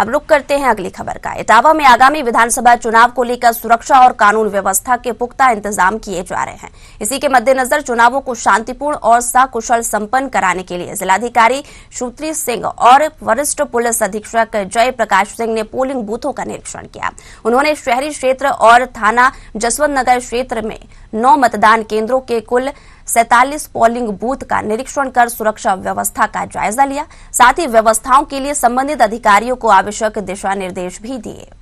अब रुक करते हैं अगली खबर का इटावा में आगामी विधानसभा चुनाव को लेकर सुरक्षा और कानून व्यवस्था के पुख्ता इंतजाम किए जा रहे हैं इसी के मद्देनजर चुनावों को शांतिपूर्ण और सकुशल संपन्न कराने के लिए जिलाधिकारी श्रुति सिंह और वरिष्ठ पुलिस अधीक्षक जय प्रकाश सिंह ने पोलिंग बूथों का निरीक्षण किया उन्होंने शहरी क्षेत्र और थाना जसवंत नगर क्षेत्र में नौ मतदान केंद्रों के कुल सैतालीस पोलिंग बूथ का निरीक्षण कर सुरक्षा व्यवस्था का जायजा लिया साथ ही व्यवस्थाओं के लिए संबंधित अधिकारियों को आवश्यक दिशा निर्देश भी दिए